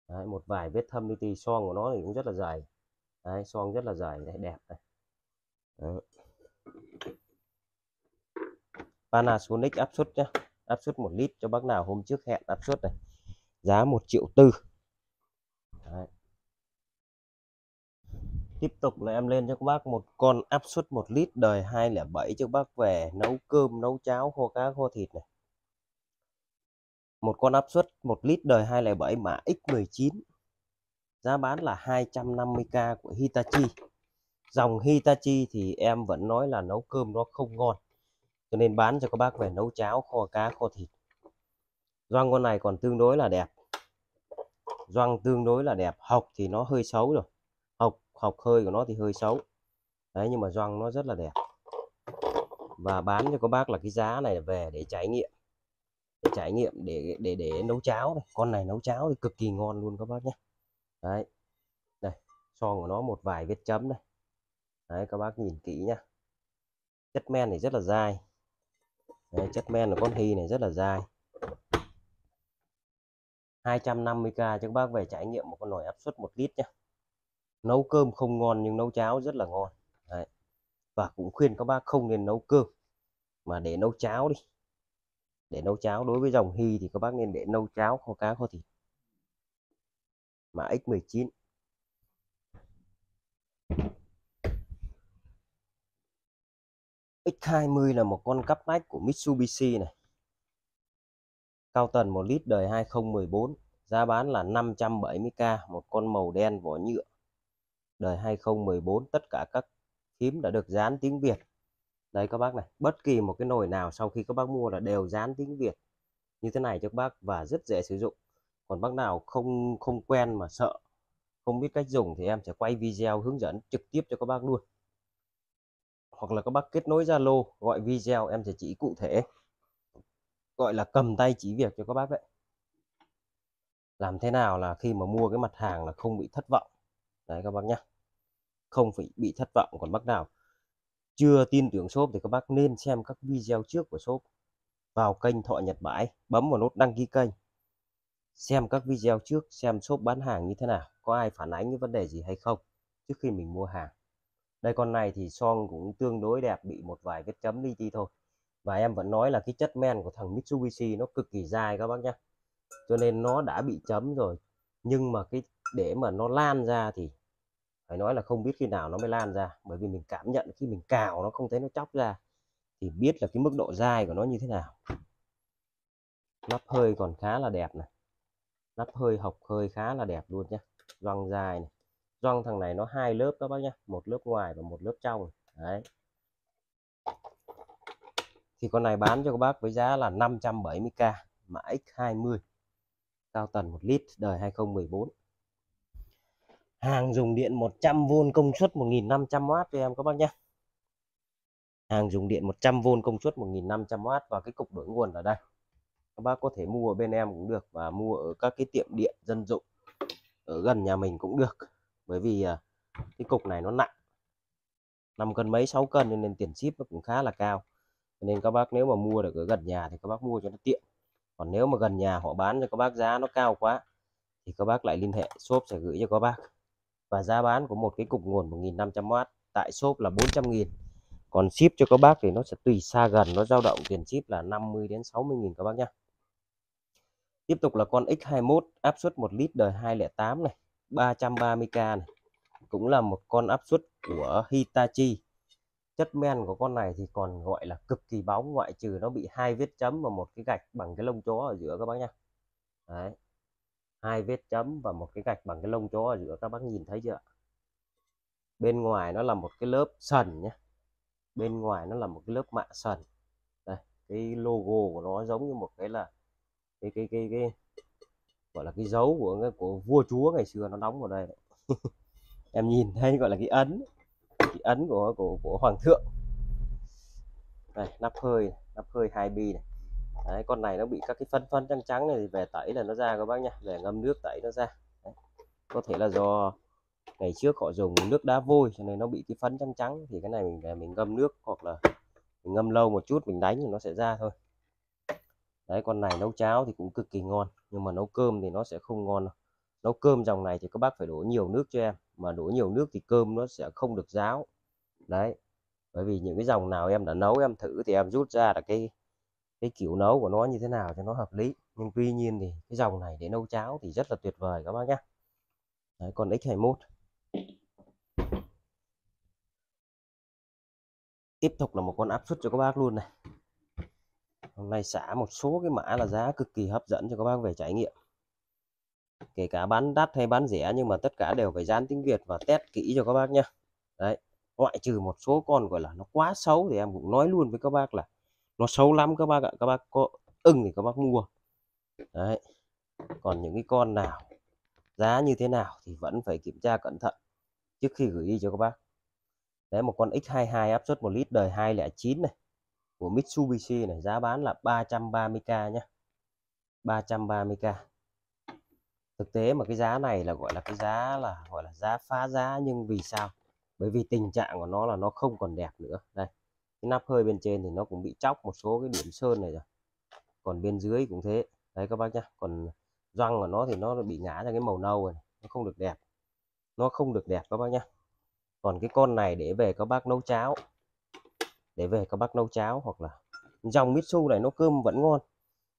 đấy, một vài vết thâm li ti son của nó thì cũng rất là dày đấy, son rất là dày đấy, đẹp này đấy. Panasonic áp suất nhé áp suất một lít cho bác nào hôm trước hẹn áp suất này giá một triệu tư Tiếp tục là em lên cho các bác một con áp suất 1 lít đời 207 cho các bác về nấu cơm, nấu cháo, kho cá, kho thịt này. Một con áp suất 1 lít đời 207 mã X19. Giá bán là 250k của Hitachi. Dòng Hitachi thì em vẫn nói là nấu cơm nó không ngon. Cho nên bán cho các bác về nấu cháo, kho cá, kho thịt. Doang con này còn tương đối là đẹp. Doang tương đối là đẹp. Học thì nó hơi xấu rồi học hơi của nó thì hơi xấu đấy nhưng mà doang nó rất là đẹp và bán cho các bác là cái giá này về để trải nghiệm để trải nghiệm để để để nấu cháo này. con này nấu cháo thì cực kỳ ngon luôn các bác nhé đấy đây son của nó một vài vết chấm đây đấy các bác nhìn kỹ nhá chất men này rất là dai đấy, chất men của con hy này rất là dai 250k cho các bác về trải nghiệm một con nồi áp suất một lít nhé nấu cơm không ngon nhưng nấu cháo rất là ngon Đấy. và cũng khuyên các bác không nên nấu cơm mà để nấu cháo đi để nấu cháo đối với dòng hy thì các bác nên để nấu cháo kho cá kho thịt Mà x19 X20 là một con cắp nách của Mitsubishi này cao tần 1 lít đời 2014 giá bán là 570k một con màu đen vỏ nhựa đời 2014 tất cả các phím đã được dán tiếng Việt đây các bác này bất kỳ một cái nồi nào sau khi các bác mua là đều dán tiếng Việt như thế này cho các bác và rất dễ sử dụng còn bác nào không không quen mà sợ không biết cách dùng thì em sẽ quay video hướng dẫn trực tiếp cho các bác luôn hoặc là các bác kết nối Zalo gọi video em sẽ chỉ cụ thể gọi là cầm tay chỉ việc cho các bác đấy làm thế nào là khi mà mua cái mặt hàng là không bị thất vọng đấy các bác nhé không phải bị thất vọng còn bác nào chưa tin tưởng shop thì các bác nên xem các video trước của shop vào kênh thọ nhật bãi bấm vào nút đăng ký kênh xem các video trước xem shop bán hàng như thế nào có ai phản ánh những vấn đề gì hay không trước khi mình mua hàng đây con này thì son cũng tương đối đẹp bị một vài vết chấm li ti thôi và em vẫn nói là cái chất men của thằng Mitsubishi nó cực kỳ dài các bác nhé cho nên nó đã bị chấm rồi nhưng mà cái để mà nó lan ra thì phải nói là không biết khi nào nó mới lan ra bởi vì mình cảm nhận khi mình cào nó không thấy nó chóc ra thì biết là cái mức độ dai của nó như thế nào nắp hơi còn khá là đẹp này nắp hơi hộc hơi khá là đẹp luôn nhé răng dài này răng thằng này nó hai lớp đó bác nhá một lớp ngoài và một lớp trong đấy thì con này bán cho các bác với giá là 570k mã X20 cao tần 1 lít đời 2014 hàng dùng điện 100V công suất 1500W cho em các bác nhé hàng dùng điện 100V công suất 1500W và cái cục đổi nguồn ở đây các bác có thể mua ở bên em cũng được và mua ở các cái tiệm điện dân dụng ở gần nhà mình cũng được bởi vì à, cái cục này nó nặng 5 cân mấy 6 cân nên, tiền ship nó cũng khá là cao nên các bác nếu mà mua được ở gần nhà thì các bác mua cho nó tiện còn nếu mà gần nhà họ bán cho các bác giá nó cao quá thì các bác lại liên hệ shop sẽ gửi cho các bác và giá bán của một cái cục nguồn 1.500W tại shop là 400.000 còn ship cho các bác thì nó sẽ tùy xa gần nó dao động tiền ship là 50 đến 60.000 các bác nhé tiếp tục là con X21 áp suất 1 lít đời 208 này 330k này cũng là một con áp suất của Hitachi chất men của con này thì còn gọi là cực kỳ bóng ngoại trừ nó bị hai vết chấm và một cái gạch bằng cái lông chó ở giữa các bác nhé Đấy, hai vết chấm và một cái gạch bằng cái lông chó ở giữa các bác nhìn thấy chưa bên ngoài nó là một cái lớp sần nhé bên ngoài nó là một cái lớp mạ sần đây cái logo của nó giống như một cái là cái cái cái cái gọi là cái dấu của của vua chúa ngày xưa nó đóng vào đây em nhìn thấy gọi là cái ấn cái ấn của của của hoàng thượng đây nắp hơi nắp hơi hai bi này đấy, con này nó bị các cái phân phân trắng trắng này thì về tẩy là nó ra các bác nhá về ngâm nước tẩy nó ra đấy. có thể là do ngày trước họ dùng nước đá vôi cho nên nó bị cái phấn trắng trắng thì cái này mình về mình ngâm nước hoặc là mình ngâm lâu một chút mình đánh thì nó sẽ ra thôi đấy con này nấu cháo thì cũng cực kỳ ngon nhưng mà nấu cơm thì nó sẽ không ngon đâu. nấu cơm dòng này thì các bác phải đổ nhiều nước cho em mà đổ nhiều nước thì cơm nó sẽ không được ráo đấy bởi vì những cái dòng nào em đã nấu em thử thì em rút ra là cái cái kiểu nấu của nó như thế nào cho nó hợp lý nhưng tuy nhiên thì cái dòng này để nấu cháo thì rất là tuyệt vời các bác nhé Đấy, còn X21 tiếp tục là một con áp suất cho các bác luôn này hôm nay xả một số cái mã là giá cực kỳ hấp dẫn cho các bác về trải nghiệm kể cả bán đắt hay bán rẻ nhưng mà tất cả đều phải dán tiếng Việt và test kỹ cho các bác nhé đấy ngoại trừ một số con gọi là nó quá xấu thì em cũng nói luôn với các bác là nó xấu lắm các bác ạ các bác có ưng thì các bác mua đấy còn những cái con nào giá như thế nào thì vẫn phải kiểm tra cẩn thận trước khi gửi đi cho các bác đấy một con X22 áp suất 1 lít đời 209 này của Mitsubishi này giá bán là 330k nhá 330k thực tế mà cái giá này là gọi là cái giá là gọi là giá phá giá nhưng vì sao bởi vì tình trạng của nó là nó không còn đẹp nữa đây cái nắp hơi bên trên thì nó cũng bị chóc một số cái điểm sơn này rồi còn bên dưới cũng thế đấy các bác nhá còn răng của nó thì nó bị ngã ra cái màu nâu rồi nó không được đẹp nó không được đẹp các bác nhá còn cái con này để về các bác nấu cháo để về các bác nấu cháo hoặc là dòng su này nấu cơm vẫn ngon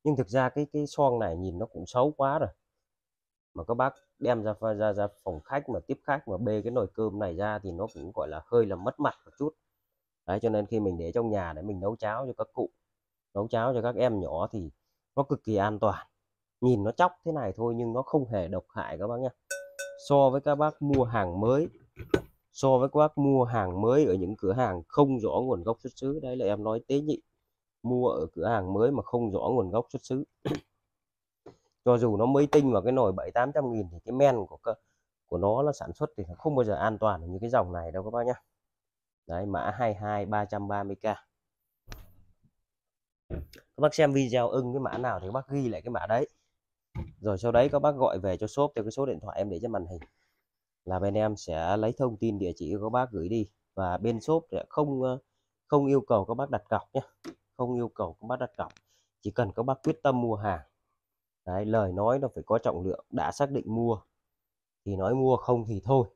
nhưng thực ra cái cái xoong này nhìn nó cũng xấu quá rồi mà các bác đem ra ra ra phòng khách mà tiếp khách mà bê cái nồi cơm này ra thì nó cũng gọi là hơi là mất mặt một chút đấy cho nên khi mình để trong nhà để mình nấu cháo cho các cụ nấu cháo cho các em nhỏ thì nó cực kỳ an toàn nhìn nó chóc thế này thôi nhưng nó không hề độc hại các bác nhé so với các bác mua hàng mới so với các bác mua hàng mới ở những cửa hàng không rõ nguồn gốc xuất xứ đấy là em nói tế nhị mua ở cửa hàng mới mà không rõ nguồn gốc xuất xứ cho dù nó mới tinh vào cái nồi bảy tám trăm nghìn thì cái men của của nó là sản xuất thì không bao giờ an toàn như cái dòng này đâu các bác nhé đấy mã 22 330k các bác xem video ưng cái mã nào thì các bác ghi lại cái mã đấy rồi sau đấy các bác gọi về cho shop theo cái số điện thoại em để trên màn hình là bên em sẽ lấy thông tin địa chỉ của các bác gửi đi và bên shop sẽ không ờ, không yêu cầu các bác đặt cọc nhé không yêu cầu các bác đặt cọc chỉ cần các bác quyết tâm mua hàng đấy lời nói nó phải có trọng lượng đã xác định mua thì nói mua không thì thôi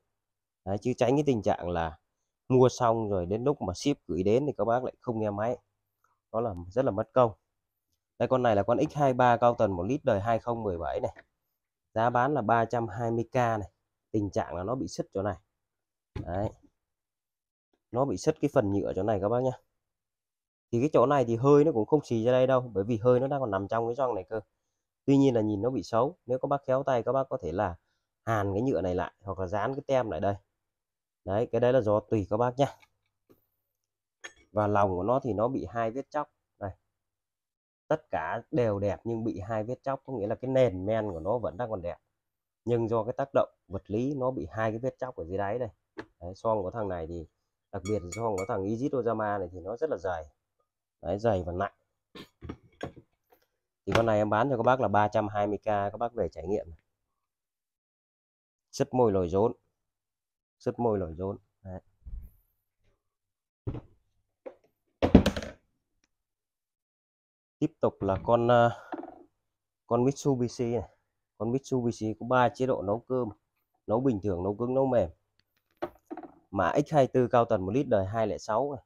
đấy, chứ tránh cái tình trạng là mua xong rồi đến lúc mà ship gửi đến thì các bác lại không nghe máy đó là rất là mất công đây con này là con X23 cao tần 1 lít đời 2017 này giá bán là 320k này tình trạng là nó bị sứt chỗ này đấy nó bị sứt cái phần nhựa chỗ này các bác nhé thì cái chỗ này thì hơi nó cũng không xì ra đây đâu bởi vì hơi nó đang còn nằm trong cái gioăng này cơ tuy nhiên là nhìn nó bị xấu nếu các bác khéo tay các bác có thể là hàn cái nhựa này lại hoặc là dán cái tem lại đây đấy cái đấy là do tùy các bác nhé và lòng của nó thì nó bị hai vết chóc này tất cả đều đẹp nhưng bị hai vết chóc có nghĩa là cái nền men của nó vẫn đang còn đẹp nhưng do cái tác động vật lý nó bị hai cái vết chóc ở dưới đáy đây đấy, xoong của thằng này thì đặc biệt xoong của thằng Egypt Ozama này thì nó rất là dày đấy dày và nặng thì con này em bán cho các bác là 320k các bác về trải nghiệm sấp môi lồi rốn sứt môi nổi rốn Đấy. tiếp tục là con à, con Mitsubishi này con Mitsubishi có 3 chế độ nấu cơm nấu bình thường nấu cứng nấu mềm mã X24 cao tần 1 lít đời 206 này.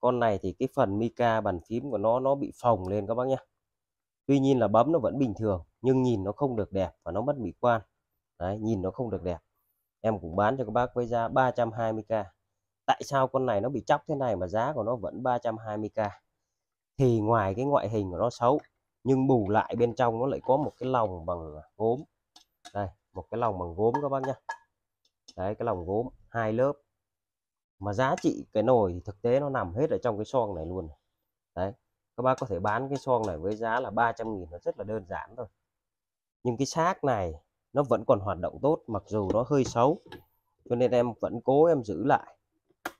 con này thì cái phần mica bàn phím của nó nó bị phồng lên các bác nhé tuy nhiên là bấm nó vẫn bình thường nhưng nhìn nó không được đẹp và nó mất mỹ quan Đấy, nhìn nó không được đẹp em cũng bán cho các bác với giá 320k tại sao con này nó bị chóc thế này mà giá của nó vẫn 320k thì ngoài cái ngoại hình của nó xấu nhưng bù lại bên trong nó lại có một cái lòng bằng gốm đây một cái lòng bằng gốm các bác nhá đấy cái lòng gốm hai lớp mà giá trị cái nồi thì thực tế nó nằm hết ở trong cái xoong này luôn đấy các bác có thể bán cái xoong này với giá là 300 nghìn nó rất là đơn giản thôi nhưng cái xác này nó vẫn còn hoạt động tốt mặc dù nó hơi xấu cho nên em vẫn cố em giữ lại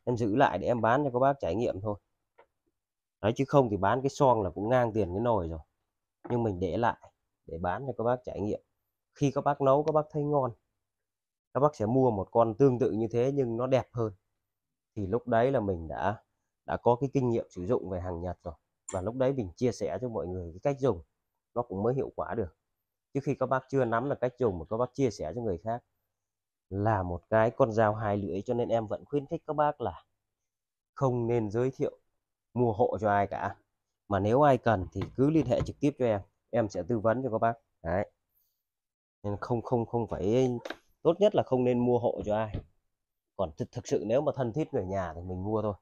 em giữ lại để em bán cho các bác trải nghiệm thôi đấy chứ không thì bán cái son là cũng ngang tiền cái nồi rồi nhưng mình để lại để bán cho các bác trải nghiệm khi các bác nấu các bác thấy ngon các bác sẽ mua một con tương tự như thế nhưng nó đẹp hơn thì lúc đấy là mình đã đã có cái kinh nghiệm sử dụng về hàng Nhật rồi và lúc đấy mình chia sẻ cho mọi người cái cách dùng nó cũng mới hiệu quả được trước khi các bác chưa nắm được cách dùng mà các bác chia sẻ cho người khác là một cái con dao hai lưỡi cho nên em vẫn khuyến khích các bác là không nên giới thiệu mua hộ cho ai cả mà nếu ai cần thì cứ liên hệ trực tiếp cho em em sẽ tư vấn cho các bác đấy nên không không không phải tốt nhất là không nên mua hộ cho ai còn thực, thực sự nếu mà thân thiết người nhà thì mình mua thôi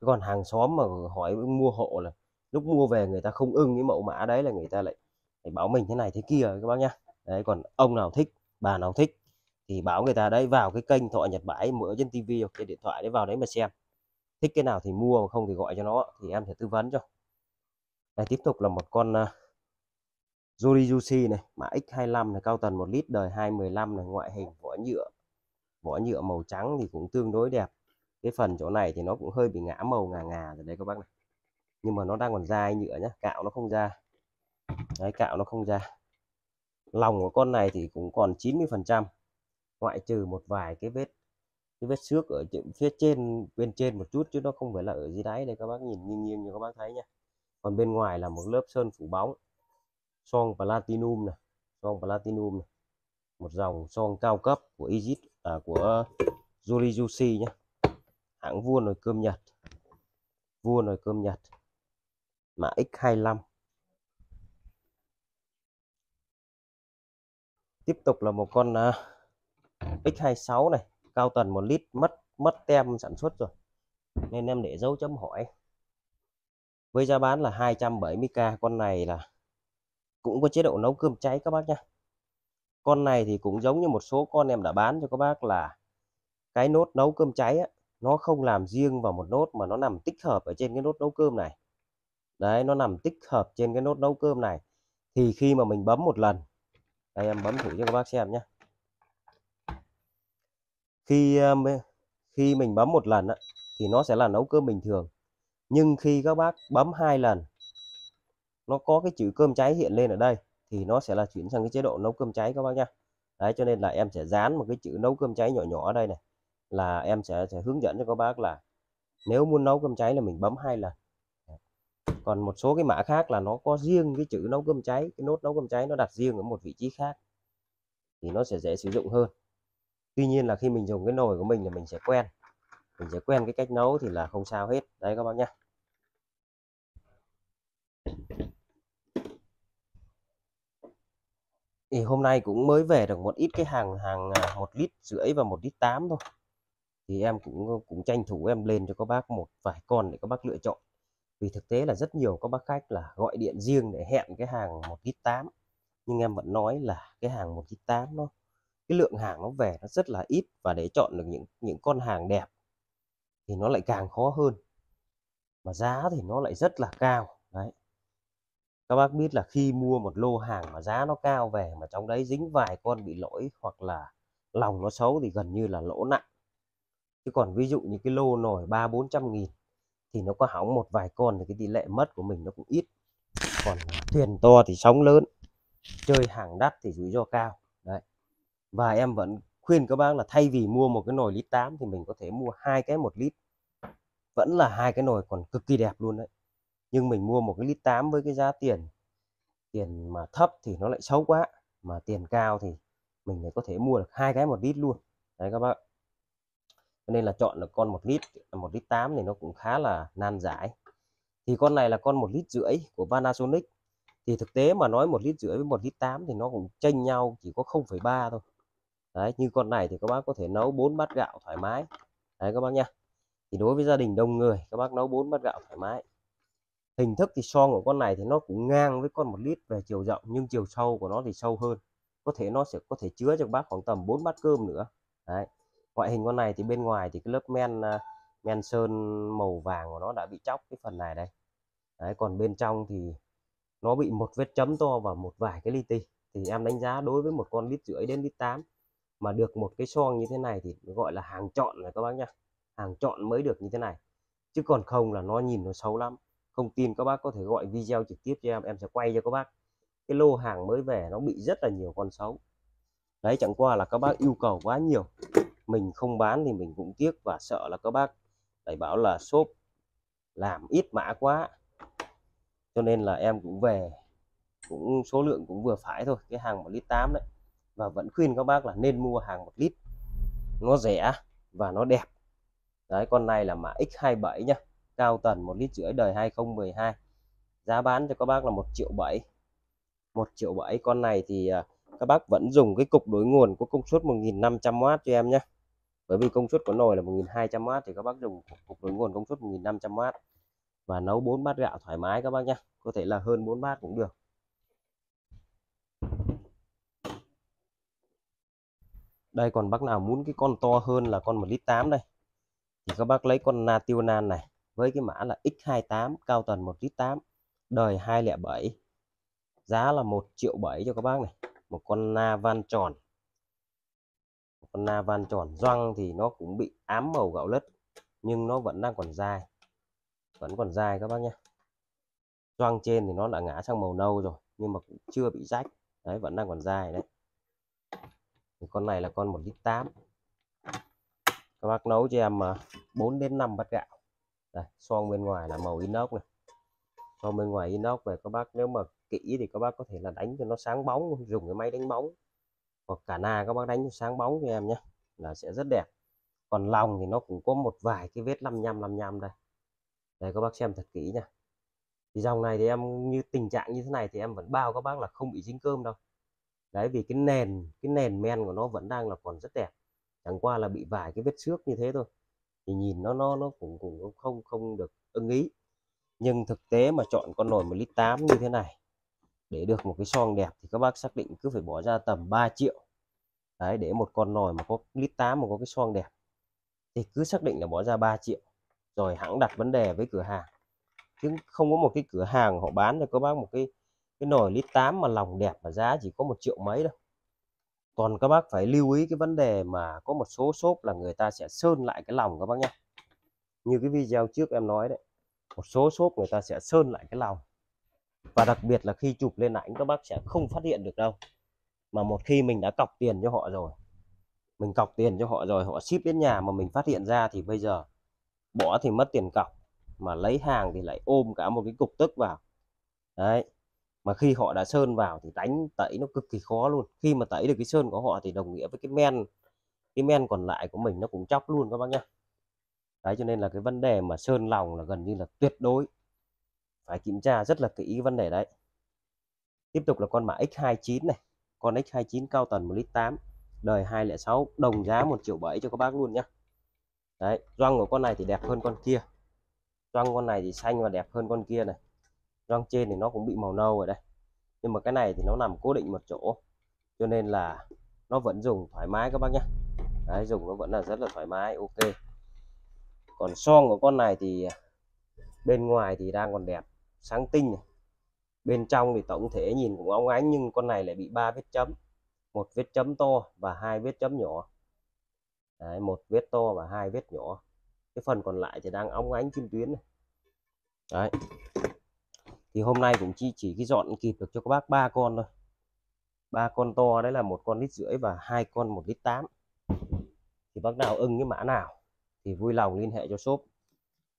còn hàng xóm mà hỏi mua hộ là lúc mua về người ta không ưng cái mẫu mã đấy là người ta lại thì báo mình thế này thế kia các bác nhá đấy còn ông nào thích bà nào thích thì báo người ta đấy vào cái kênh thọ nhật bãi mở trên tivi hoặc trên điện thoại đấy vào đấy mà xem thích cái nào thì mua không thì gọi cho nó thì em sẽ tư vấn cho này tiếp tục là một con uh, Juri Juicy này mã X25 này cao tần 1 lít đời 215 này ngoại hình vỏ nhựa vỏ nhựa màu trắng thì cũng tương đối đẹp cái phần chỗ này thì nó cũng hơi bị ngã màu ngà ngà rồi đấy các bác này nhưng mà nó đang còn dai nhựa nhá cạo nó không ra Đấy, cạo nó không ra lòng của con này thì cũng còn 90 phần trăm ngoại trừ một vài cái vết cái vết xước ở phía trên bên trên một chút chứ nó không phải là ở dưới đáy đây các bác nhìn nghiêng nghiêng như các bác thấy nha còn bên ngoài là một lớp sơn phủ bóng son platinum này son platinum này một dòng son cao cấp của Egypt à, của Jolijushi nhé hãng vua nồi cơm Nhật vua nồi cơm Nhật mã X25 tiếp tục là một con uh, à, X26 này cao tần một lít mất mất tem sản xuất rồi nên em để dấu chấm hỏi với giá bán là 270k con này là cũng có chế độ nấu cơm cháy các bác nhé con này thì cũng giống như một số con em đã bán cho các bác là cái nốt nấu cơm cháy á, nó không làm riêng vào một nốt mà nó nằm tích hợp ở trên cái nốt nấu cơm này đấy nó nằm tích hợp trên cái nốt nấu cơm này thì khi mà mình bấm một lần đây em bấm thử cho các bác xem nhé khi ờ, khi mình bấm một lần thì nó sẽ là nấu cơm bình thường nhưng khi các bác bấm hai lần nó có cái chữ cơm cháy hiện lên ở đây thì nó sẽ là chuyển sang cái chế độ nấu cơm cháy các bác nhé đấy cho nên là em sẽ dán một cái chữ nấu cơm cháy nhỏ nhỏ ở đây này là em sẽ, sẽ hướng dẫn cho các bác là nếu muốn nấu cơm cháy là mình bấm hai lần còn một số cái mã khác là nó có riêng cái chữ nấu cơm cháy cái nốt nấu cơm cháy nó đặt riêng ở một vị trí khác thì nó sẽ dễ sử dụng hơn tuy nhiên là khi mình dùng cái nồi của mình là mình sẽ quen mình sẽ quen cái cách nấu thì là không sao hết đấy các bác nhé thì hôm nay cũng mới về được một ít cái hàng hàng à, một lít rưỡi và một lít tám thôi thì em cũng cũng tranh thủ em lên cho các bác một vài con để các bác lựa chọn vì thực tế là rất nhiều các bác khách là gọi điện riêng để hẹn cái hàng một ký tám nhưng em vẫn nói là cái hàng một ký tám nó cái lượng hàng nó về nó rất là ít và để chọn được những những con hàng đẹp thì nó lại càng khó hơn mà giá thì nó lại rất là cao đấy các bác biết là khi mua một lô hàng mà giá nó cao về mà trong đấy dính vài con bị lỗi hoặc là lòng nó xấu thì gần như là lỗ nặng chứ còn ví dụ như cái lô nổi ba bốn trăm nghìn thì nó có hỏng một vài con thì cái tỷ lệ mất của mình nó cũng ít còn thuyền to thì sóng lớn chơi hàng đắt thì rủi ro cao đấy và em vẫn khuyên các bác là thay vì mua một cái nồi lít 8 thì mình có thể mua hai cái một lít vẫn là hai cái nồi còn cực kỳ đẹp luôn đấy nhưng mình mua một cái lít 8 với cái giá tiền tiền mà thấp thì nó lại xấu quá mà tiền cao thì mình lại có thể mua được hai cái một lít luôn đấy các bác nên là chọn là con một lít một lít tám thì nó cũng khá là nan giải thì con này là con một lít rưỡi của Panasonic thì thực tế mà nói một lít rưỡi với một lít tám thì nó cũng chênh nhau chỉ có 0,3 thôi đấy như con này thì các bác có thể nấu 4 bát gạo thoải mái đấy các bác nha thì đối với gia đình đông người các bác nấu 4 bát gạo thoải mái hình thức thì son của con này thì nó cũng ngang với con một lít về chiều rộng nhưng chiều sâu của nó thì sâu hơn có thể nó sẽ có thể chứa cho các bác khoảng tầm 4 bát cơm nữa đấy ngoại hình con này thì bên ngoài thì cái lớp men à, men sơn màu vàng của nó đã bị chóc cái phần này đây đấy còn bên trong thì nó bị một vết chấm to và một vài cái li ti thì em đánh giá đối với một con lít rưỡi đến lít 8 mà được một cái xoong như thế này thì gọi là hàng chọn này các bác nhá hàng chọn mới được như thế này chứ còn không là nó nhìn nó xấu lắm không tin các bác có thể gọi video trực tiếp cho em em sẽ quay cho các bác cái lô hàng mới về nó bị rất là nhiều con xấu đấy chẳng qua là các bác yêu cầu quá nhiều mình không bán thì mình cũng tiếc và sợ là các bác lại bảo là shop làm ít mã quá cho nên là em cũng về cũng số lượng cũng vừa phải thôi cái hàng một lít 8 đấy và vẫn khuyên các bác là nên mua hàng một lít nó rẻ và nó đẹp đấy con này là mã X27 nhá cao tần một lít rưỡi đời 2012 giá bán cho các bác là một triệu bảy một triệu bảy con này thì à, các bác vẫn dùng cái cục đối nguồn có công suất 1.500W cho em nhé bởi vì công suất của nồi là 1200W thì các bác dùng cục đối nguồn công suất 1500W và nấu 4 bát gạo thoải mái các bác nhé có thể là hơn 4 bát cũng được đây còn bác nào muốn cái con to hơn là con 1 lít 8 đây thì các bác lấy con Nationan này với cái mã là X28 cao tuần 1 lít 8 đời 207 giá là 1 triệu 7 cho các bác này một con na van tròn con na van tròn doăng thì nó cũng bị ám màu gạo lứt nhưng nó vẫn đang còn dài vẫn còn dài các bác nhé doăng trên thì nó đã ngã sang màu nâu rồi nhưng mà cũng chưa bị rách đấy vẫn đang còn dài đấy con này là con một lít tám các bác nấu cho em 4 à, đến 5 bát gạo đây, xoong bên ngoài là màu inox này xoong bên ngoài inox về các bác nếu mà kỹ thì các bác có thể là đánh cho nó sáng bóng dùng cái máy đánh bóng hoặc cả na các bác đánh sáng bóng cho em nhé là sẽ rất đẹp còn lòng thì nó cũng có một vài cái vết lăm nhăm lăm nhăm đây đây các bác xem thật kỹ nha thì dòng này thì em như tình trạng như thế này thì em vẫn bao các bác là không bị dính cơm đâu đấy vì cái nền cái nền men của nó vẫn đang là còn rất đẹp chẳng qua là bị vài cái vết xước như thế thôi thì nhìn nó nó nó cũng cũng không không được ưng ý nhưng thực tế mà chọn con nồi một lít 8 như thế này để được một cái xoong đẹp thì các bác xác định cứ phải bỏ ra tầm 3 triệu đấy để một con nồi mà có lít 8 mà có cái xoong đẹp thì cứ xác định là bỏ ra 3 triệu rồi hãng đặt vấn đề với cửa hàng chứ không có một cái cửa hàng họ bán cho các bác một cái cái nồi lít 8 mà lòng đẹp mà giá chỉ có một triệu mấy đâu còn các bác phải lưu ý cái vấn đề mà có một số shop là người ta sẽ sơn lại cái lòng các bác nhé như cái video trước em nói đấy một số shop người ta sẽ sơn lại cái lòng và đặc biệt là khi chụp lên ảnh các bác sẽ không phát hiện được đâu mà một khi mình đã cọc tiền cho họ rồi mình cọc tiền cho họ rồi họ ship đến nhà mà mình phát hiện ra thì bây giờ bỏ thì mất tiền cọc mà lấy hàng thì lại ôm cả một cái cục tức vào đấy mà khi họ đã sơn vào thì đánh tẩy nó cực kỳ khó luôn khi mà tẩy được cái sơn của họ thì đồng nghĩa với cái men cái men còn lại của mình nó cũng chóc luôn các bác nhá đấy cho nên là cái vấn đề mà sơn lòng là gần như là tuyệt đối phải kiểm tra rất là kỹ vấn đề đấy tiếp tục là con mã X29 này con X29 cao tần 1 lít 8 đời 206 đồng giá 1 triệu 7 cho các bác luôn nhé đấy răng của con này thì đẹp hơn con kia răng con này thì xanh và đẹp hơn con kia này răng trên thì nó cũng bị màu nâu rồi đây nhưng mà cái này thì nó nằm cố định một chỗ cho nên là nó vẫn dùng thoải mái các bác nhé đấy dùng nó vẫn là rất là thoải mái ok còn son của con này thì bên ngoài thì đang còn đẹp sáng tinh này. bên trong thì tổng thể nhìn cũng óng ánh nhưng con này lại bị ba vết chấm một vết chấm to và hai vết chấm nhỏ Đấy, một vết to và hai vết nhỏ cái phần còn lại thì đang óng ánh kim tuyến này. Đấy. thì hôm nay cũng chỉ chỉ cái dọn kịp được cho các bác ba con thôi ba con to đấy là một con lít rưỡi và hai con một lít tám thì bác nào ưng cái mã nào thì vui lòng liên hệ cho shop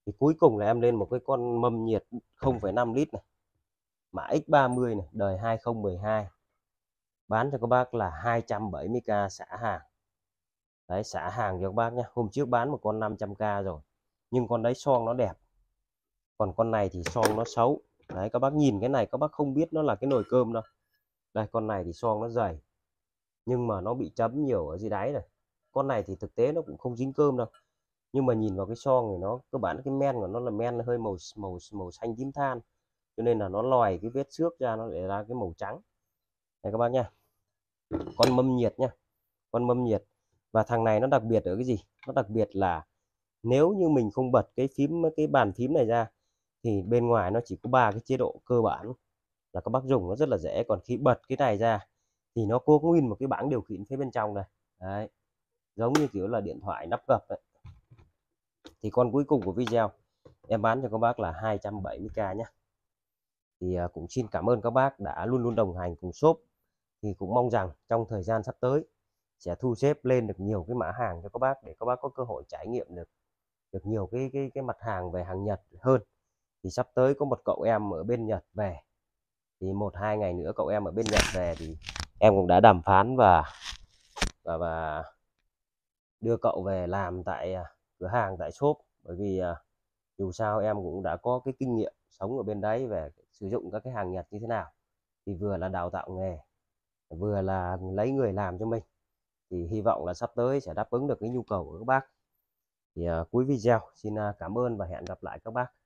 thì cuối cùng là em lên một cái con mâm nhiệt 0,5 lít này mã X30 này đời 2012 bán cho các bác là 270k xả hàng đấy xả hàng cho các bác nhé hôm trước bán một con 500k rồi nhưng con đấy son nó đẹp còn con này thì son nó xấu đấy các bác nhìn cái này các bác không biết nó là cái nồi cơm đâu đây con này thì son nó dày nhưng mà nó bị chấm nhiều ở dưới đáy này con này thì thực tế nó cũng không dính cơm đâu nhưng mà nhìn vào cái son thì nó cơ bản cái men của nó là men hơi màu màu màu xanh tím than cho nên là nó lòi cái vết xước ra nó để ra cái màu trắng này các bác nha con mâm nhiệt nha con mâm nhiệt và thằng này nó đặc biệt ở cái gì nó đặc biệt là nếu như mình không bật cái phím cái bàn phím này ra thì bên ngoài nó chỉ có ba cái chế độ cơ bản là các bác dùng nó rất là dễ còn khi bật cái này ra thì nó có nguyên một cái bảng điều khiển phía bên trong này đấy giống như kiểu là điện thoại nắp gập đấy thì con cuối cùng của video em bán cho các bác là 270k nhé thì à, cũng xin cảm ơn các bác đã luôn luôn đồng hành cùng shop thì cũng mong rằng trong thời gian sắp tới sẽ thu xếp lên được nhiều cái mã hàng cho các bác để các bác có cơ hội trải nghiệm được được nhiều cái cái cái mặt hàng về hàng Nhật hơn thì sắp tới có một cậu em ở bên Nhật về thì một hai ngày nữa cậu em ở bên Nhật về thì em cũng đã đàm phán và và và đưa cậu về làm tại à, cửa hàng tại shop bởi vì à, dù sao em cũng đã có cái kinh nghiệm sống ở bên đấy về sử dụng các cái hàng Nhật như thế nào thì vừa là đào tạo nghề vừa là lấy người làm cho mình thì hy vọng là sắp tới sẽ đáp ứng được cái nhu cầu của các bác thì à, cuối video xin à, cảm ơn và hẹn gặp lại các bác